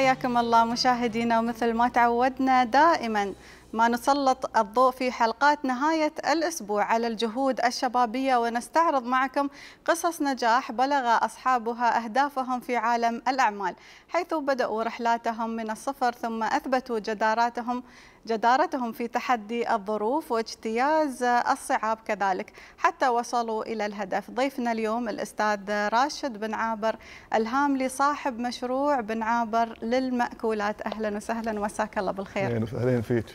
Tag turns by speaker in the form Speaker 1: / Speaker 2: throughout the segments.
Speaker 1: حياكم الله مشاهدينا ومثل ما تعودنا دائما ما نسلط الضوء في حلقات نهاية الأسبوع على الجهود الشبابية ونستعرض معكم قصص نجاح بلغ أصحابها أهدافهم في عالم الأعمال حيث بدأوا رحلاتهم من الصفر ثم أثبتوا جداراتهم جدارتهم في تحدي الظروف واجتياز الصعاب كذلك حتى وصلوا إلى الهدف ضيفنا اليوم الأستاذ راشد بن عابر الهاملي صاحب مشروع بن عابر للمأكولات أهلا وسهلا وساك الله بالخير أهلا
Speaker 2: وسهلا فيك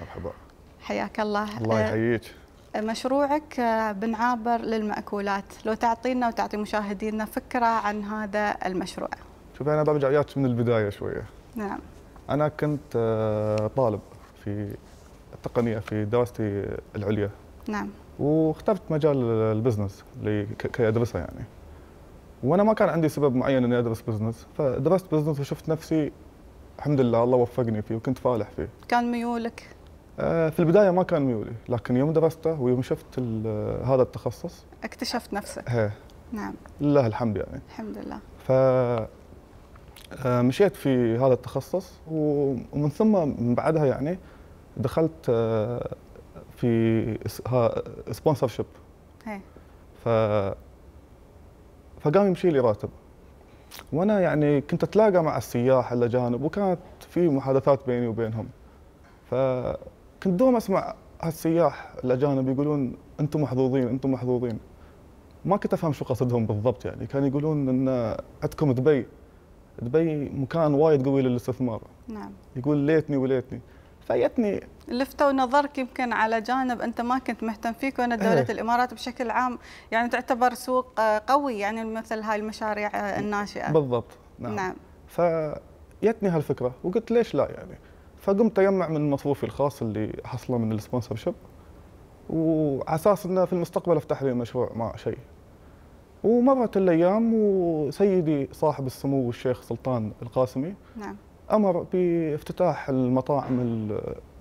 Speaker 2: مرحبا
Speaker 1: حياك الله الله آه، يحييك مشروعك آه، بن عابر للمأكولات لو تعطينا وتعطي مشاهدينا فكرة عن هذا المشروع
Speaker 2: شوف أنا برجع وياك من البداية شوية نعم أنا كنت آه، طالب في التقنية في دراستي العليا نعم واخترت مجال البزنس كي أدرسها يعني وأنا ما كان عندي سبب معين إني أدرس بزنس فدرست بزنس وشفت نفسي الحمد لله الله وفقني فيه وكنت فالح فيه
Speaker 1: كان ميولك
Speaker 2: آه، في البدايه ما كان ميولي لكن يوم درسته ويوم شفت آه، هذا التخصص
Speaker 1: اكتشفت نفسك هي. إيه. نعم
Speaker 2: لله الحمد يعني الحمد لله ف آه، مشيت في هذا التخصص ومن ثم من بعدها يعني دخلت في سبونسر شيب إيه. ف فقام يمشي لي راتب وانا يعني كنت اتلاقى مع السياح الاجانب وكانت في محادثات بيني وبينهم ف كنت دوم اسمع هالسياح الاجانب يقولون انتم محظوظين انتم محظوظين ما كنت افهم شو قصدهم بالضبط يعني كانوا يقولون ان عندكم دبي دبي مكان وايد قوي للاستثمار نعم يقول ليتني وليتني فيتني
Speaker 1: لفتوا نظرك يمكن على جانب انت ما كنت مهتم فيه كون دوله ايه. الامارات بشكل عام يعني تعتبر سوق آه، قوي يعني مثل هاي المشاريع آه، الناشئه
Speaker 2: بالضبط نعم, نعم. فيتني هالفكره وقلت ليش لا يعني فقمت اجمع من مصروفي الخاص اللي حصله من السبونسر شيب وعلى اساس انه في المستقبل افتح لي مشروع مع شيء ومرت الايام وسيدي صاحب السمو الشيخ سلطان القاسمي نعم امر بافتتاح المطاعم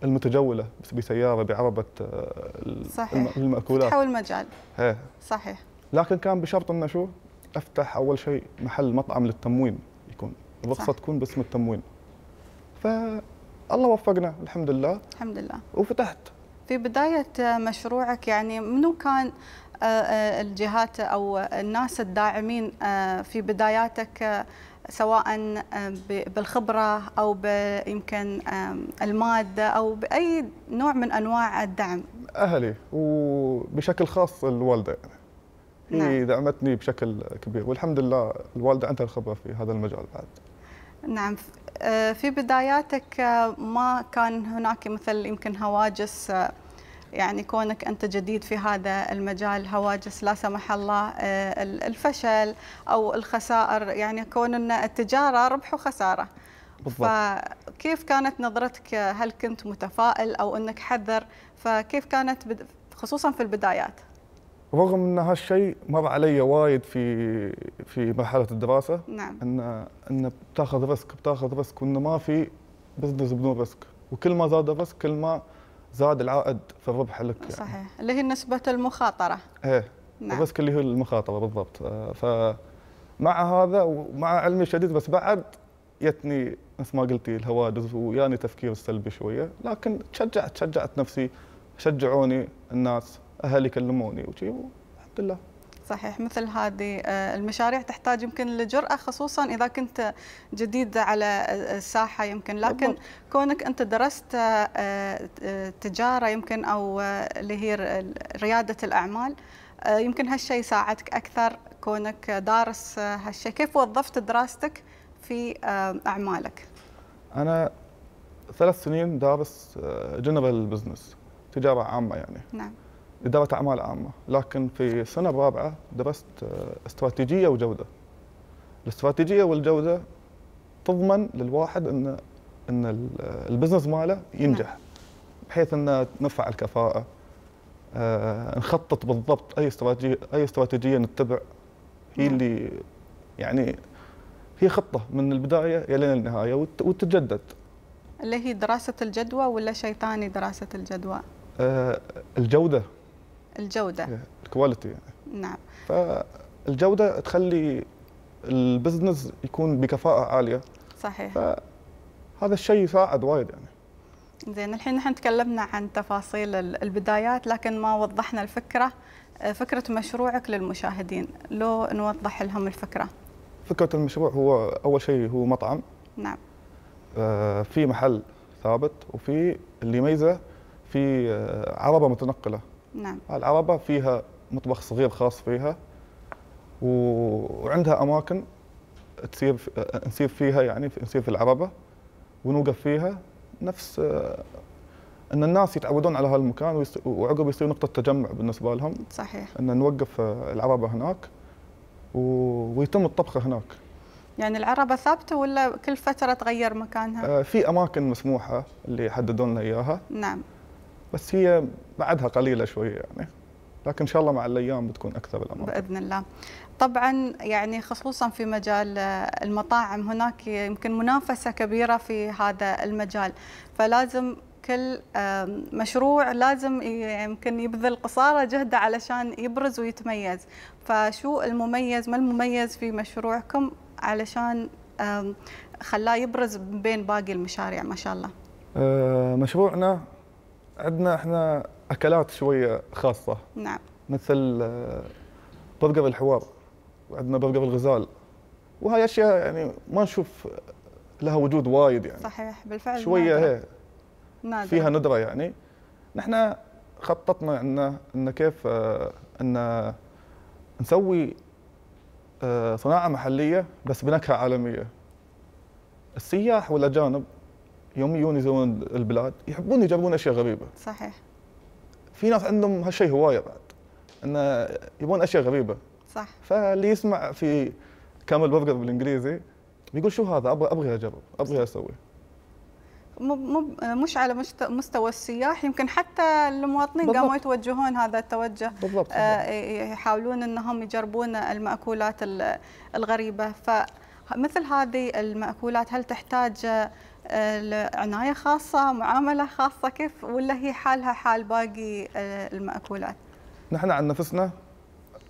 Speaker 2: المتجوله بسياره بعربه آه، صحيح الماكولات تحول مجال ايه صحيح لكن كان بشرط انه شو افتح اول شيء محل مطعم للتموين يكون الرخصه تكون باسم التموين ف الله وفقنا الحمد لله الحمد لله وفتحت
Speaker 1: في بداية مشروعك يعني منو كان آه، آه، الجهات أو الناس الداعمين آه، في بداياتك سواء بالخبرة أو يمكن المادة أو بأي نوع من أنواع الدعم
Speaker 2: أهلي وبشكل خاص الوالدة هي نعم. دعمتني بشكل كبير والحمد لله الوالدة عندها الخبرة في هذا المجال بعد
Speaker 1: نعم آه، في بداياتك آه، ما كان هناك مثل يمكن هواجس آه، يعني كونك انت جديد في هذا المجال هواجس لا سمح الله الفشل او الخسائر يعني كون ان التجاره ربح وخساره بالضبط. فكيف كانت نظرتك هل كنت متفائل او انك حذر فكيف كانت خصوصا في البدايات
Speaker 2: رغم ان هالشيء مر علي وايد في في مرحله الدراسه نعم ان ان بتاخذ ريسك بتاخذ ريسك وانه ما في بزنس بدون ريسك وكل ما زاد الريسك كل ما زاد العائد في الربح لك يعني. صحيح
Speaker 1: اللي هي نسبه المخاطره
Speaker 2: ايه نعم. الريسك اللي هو المخاطره بالضبط آه، فمع هذا ومع علمي الشديد بس بعد يتني مثل ما قلتي الهواجس وياني تفكير سلبي شويه لكن تشجعت شجعت نفسي شجعوني الناس اهلي كلموني وشي الحمد لله
Speaker 1: صحيح مثل هذه آه، المشاريع تحتاج يمكن لجرأة خصوصا إذا كنت جديد على آه، الساحة يمكن لكن كونك أنت درست آه، تجارة يمكن أو اللي هي ريادة الأعمال يمكن هالشيء ساعدك أكثر كونك دارس هالشيء كيف وظفت دراستك في أعمالك؟
Speaker 2: أنا ثلاث سنين دارس جنرال بزنس تجارة عامة يعني نعم إدارة أعمال عامة لكن في سنة رابعة درست آه، استراتيجية وجودة الاستراتيجية والجودة تضمن للواحد أن أن آه، البزنس ماله ينجح نعم. بحيث أن نرفع الكفاءة آه، نخطط بالضبط أي استراتيجية أي استراتيجية نتبع هي نعم. اللي يعني هي خطة من البداية إلى النهاية وتتجدد
Speaker 1: اللي هي دراسة الجدوى ولا شيء ثاني دراسة الجدوى؟ الجودة الجوده
Speaker 2: الكواليتي يعني نعم فالجوده تخلي البزنس يكون بكفاءه عاليه صحيح فهذا الشيء يساعد وايد يعني
Speaker 1: زين الحين نحن تكلمنا عن تفاصيل البدايات لكن ما وضحنا الفكره آه، فكره مشروعك للمشاهدين لو نوضح لهم الفكره
Speaker 2: فكره المشروع هو اول شيء هو مطعم نعم آه، في محل ثابت وفي اللي يميزه في آه، عربه متنقله نعم العربه فيها مطبخ صغير خاص فيها وعندها اماكن تصير نصير فيها يعني نصير في العربه ونوقف فيها نفس ان الناس يتعودون على هالمكان وعقب يصير نقطه تجمع بالنسبه لهم صحيح ان نوقف العربه هناك ويتم الطبخ هناك
Speaker 1: يعني العربه ثابته ولا كل فتره تغير مكانها؟ آه،
Speaker 2: في اماكن مسموحه اللي يحددون لنا اياها نعم بس هي بعدها قليله شويه يعني لكن ان شاء الله مع الايام بتكون اكثر الأمور باذن الله
Speaker 1: طبعا يعني خصوصا في مجال المطاعم هناك يمكن منافسه كبيره في هذا المجال فلازم كل مشروع لازم يمكن يبذل قصارى جهده علشان يبرز ويتميز فشو المميز ما المميز في مشروعكم علشان خلاه يبرز بين باقي المشاريع ما شاء الله
Speaker 2: آه، مشروعنا عندنا احنا اكلات شويه خاصه نعم مثل آه، برجر الحوار وعندنا برجر الغزال وهاي اشياء يعني ما نشوف لها وجود وايد يعني
Speaker 1: صحيح بالفعل شويه هي فيها ندره
Speaker 2: يعني نحن خططنا ان ان كيف آه، ان نسوي آه، صناعه محليه بس بنكهه عالميه السياح والاجانب يوم يجون يزورون البلاد يحبون يجربون اشياء غريبه صحيح في ناس عندهم هالشيء هوايه بعد انه يبون اشياء غريبه صح فاللي يسمع في كامل برجر بالانجليزي بيقول شو هذا ابغى ابغى اجرب ابغى اسوي
Speaker 1: مش على مستوى السياح يمكن حتى المواطنين بالضبط. قاموا يتوجهون هذا التوجه بالضبط. آه، يحاولون انهم يجربون الماكولات الغريبه ف مثل هذه المأكولات هل تحتاج آه، عناية خاصة معاملة خاصة كيف ولا هي حالها حال باقي آه، المأكولات
Speaker 2: نحن عن نفسنا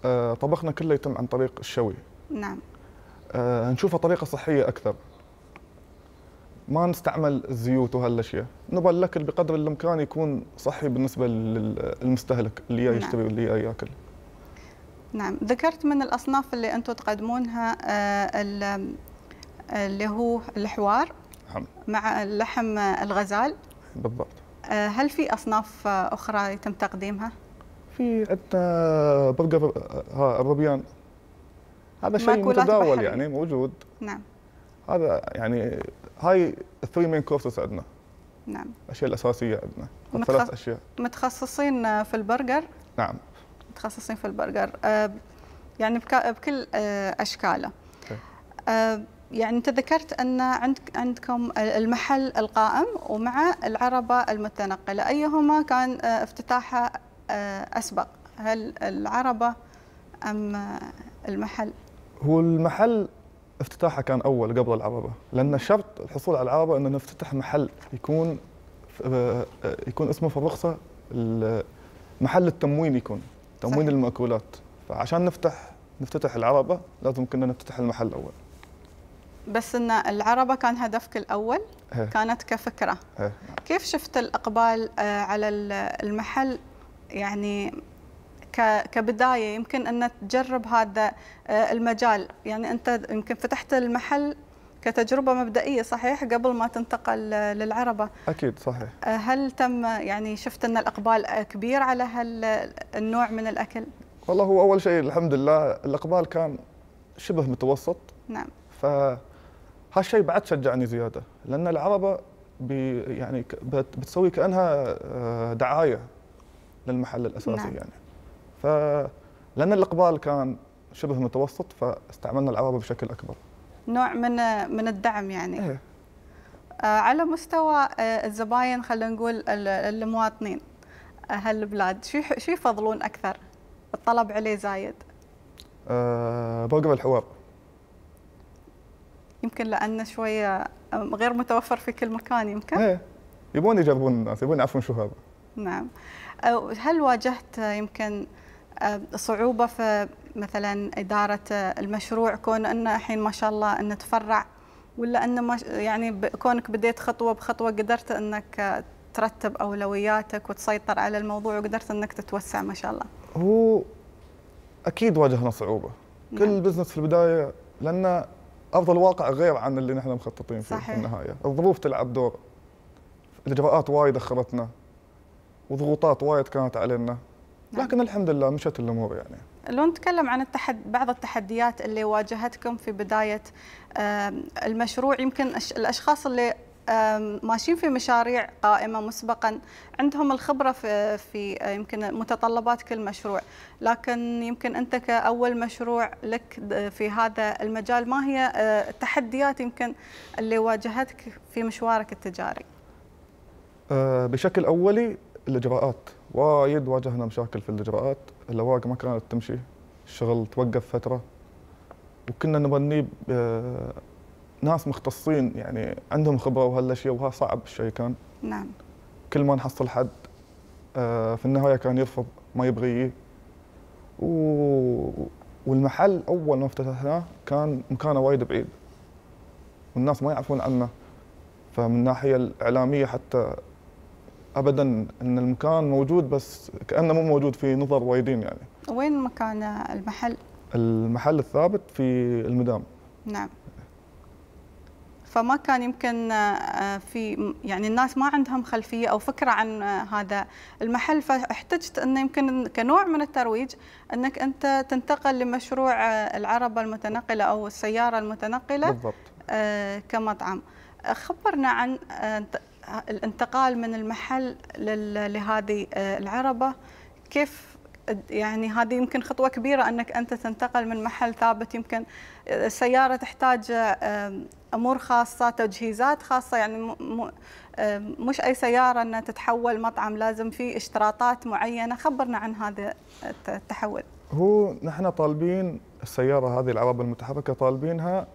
Speaker 2: آه، طبخنا كله يتم عن طريق الشوي نعم نشوفها طريقة صحية أكثر ما نستعمل الزيوت وهالاشياء نبغى الاكل بقدر الامكان يكون صحي بالنسبه للمستهلك اللي يشتري نعم. واللي ياكل
Speaker 1: نعم ذكرت من الأصناف اللي أنتم تقدمونها آه، اللي هو الحوار نعم. مع لحم الغزال بالضبط آه، هل في أصناف أخرى يتم تقديمها؟
Speaker 2: في عندنا برجر آه، الربيان هذا شيء متداول بحرية. يعني موجود نعم هذا يعني هاي الثري مين كورسز عندنا نعم الاشياء الاساسيه عندنا الثلاث اشياء
Speaker 1: متخصصين في البرجر نعم متخصصين في البرجر آه، يعني بكل آه، اشكاله آه، يعني انت ذكرت ان عندك عندكم المحل القائم ومع العربه المتنقله ايهما كان افتتاحه اسبق هل العربه ام المحل
Speaker 2: هو المحل افتتاحه كان اول قبل العربه لان شرط الحصول على العربه انه نفتتح محل يكون يكون اسمه في الرخصه محل التموين يكون تموين صحيح. المأكولات فعشان نفتح نفتتح العربة لازم كنا نفتتح المحل الأول
Speaker 1: بس ان العربه كان هدفك الاول هي. إيه. كانت كفكره هي. إيه. كيف شفت الاقبال آه، على المحل يعني كبدايه يمكن ان تجرب هذا آه، المجال يعني انت يمكن فتحت المحل كتجربه مبدئيه صحيح قبل ما تنتقل للعربه
Speaker 2: اكيد صحيح
Speaker 1: آه، هل تم يعني شفت ان الاقبال كبير على هالنوع من الاكل
Speaker 2: والله هو اول شيء الحمد لله الاقبال كان شبه متوسط نعم ف هالشيء بعد شجعني زياده لان العربه بي يعني بتسوي كانها آه، دعايه للمحل الاساسي نعم. يعني فلان الاقبال كان شبه متوسط فاستعملنا العربه بشكل اكبر
Speaker 1: نوع من من الدعم يعني إيه. آه، على مستوى آه، الزباين خلينا نقول المواطنين هالبلاد شو شو يفضلون اكثر؟ الطلب عليه زايد.
Speaker 2: أه بوقف الحوار.
Speaker 1: يمكن لانه شويه آه، غير متوفر في كل مكان يمكن. ايه
Speaker 2: يبون يجربون الناس يبون يعرفون شو هذا.
Speaker 1: نعم. هل واجهت يمكن آه، صعوبه في مثلا اداره آه، المشروع كون انه الحين ما شاء الله نتفرع ولا انه ما يعني كونك بديت خطوه بخطوه قدرت انك آه، ترتب اولوياتك وتسيطر على الموضوع وقدرت انك تتوسع ما شاء الله.
Speaker 2: هو اكيد واجهنا صعوبه، نعم. كل بزنس في البدايه لان ارض الواقع غير عن اللي نحن مخططين فيه صحيح. في النهايه، الظروف تلعب دور. الاجراءات وايد اخرتنا وضغوطات وايد كانت علينا نعم. لكن الحمد لله مشت الامور يعني
Speaker 1: لو نتكلم عن التحد... بعض التحديات اللي واجهتكم في بدايه المشروع يمكن الاشخاص اللي ماشيين في مشاريع قائمه مسبقا عندهم الخبره في, في يمكن متطلبات كل مشروع لكن يمكن انت كاول مشروع لك في هذا المجال ما هي آه، التحديات يمكن اللي واجهتك في مشوارك التجاري
Speaker 2: آه، بشكل اولي الاجراءات وايد واجهنا مشاكل في الاجراءات الاوراق ما كانت تمشي الشغل توقف فتره وكنا نبني آه، ناس مختصين يعني عندهم خبره وهالاشياء وها صعب الشيء كان نعم كل ما نحصل حد آه، في النهايه كان يرفض ما يبغى يجي و... والمحل اول ما افتتحناه كان مكانه وايد بعيد والناس ما يعرفون عنه فمن الناحيه الاعلاميه حتى ابدا ان المكان موجود بس كانه مو موجود في نظر وايدين يعني
Speaker 1: وين مكان المحل
Speaker 2: المحل الثابت في المدام
Speaker 1: نعم فما كان يمكن آه، في يعني الناس ما عندهم خلفيه او فكره عن آه، هذا المحل فاحتجت انه يمكن كنوع من الترويج انك انت تنتقل لمشروع آه، العربه المتنقله او السياره المتنقله بالضبط كمطعم خبرنا عن الانتقال من المحل لهذه آه، العربه كيف يعني هذه يمكن خطوه كبيره انك انت تنتقل من محل ثابت يمكن آه، السياره تحتاج آه، امور خاصه تجهيزات خاصه يعني مش اي سياره انها تتحول مطعم لازم في اشتراطات معينه خبرنا عن هذا التحول
Speaker 2: هو نحن طالبين السياره هذه العربه المتحركه طالبينها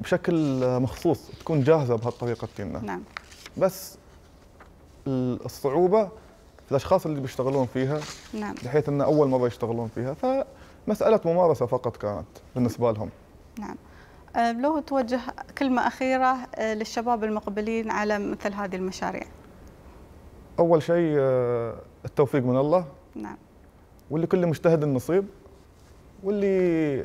Speaker 2: بشكل مخصوص تكون جاهزه بهالطريقه تجينا نعم بس الصعوبه في الاشخاص اللي بيشتغلون فيها نعم بحيث ان اول مره يشتغلون فيها فمساله ممارسه فقط كانت بالنسبه لهم
Speaker 1: نعم أه، لو توجه كلمه اخيره أه، للشباب المقبلين على مثل هذه المشاريع
Speaker 2: اول شيء أه، التوفيق من الله نعم واللي كل مجتهد نصيب واللي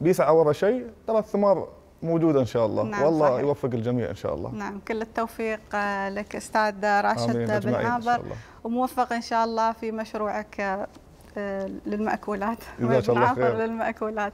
Speaker 2: بيسعى ورا شيء ترى الثمار موجوده ان شاء الله نعم والله صحيح. يوفق الجميع ان شاء الله
Speaker 1: نعم كل التوفيق آه، لك استاذ راشد بن عابر وموفق ان شاء الله في مشروعك آه، للمأكولات جزاك الله خير للمأكولات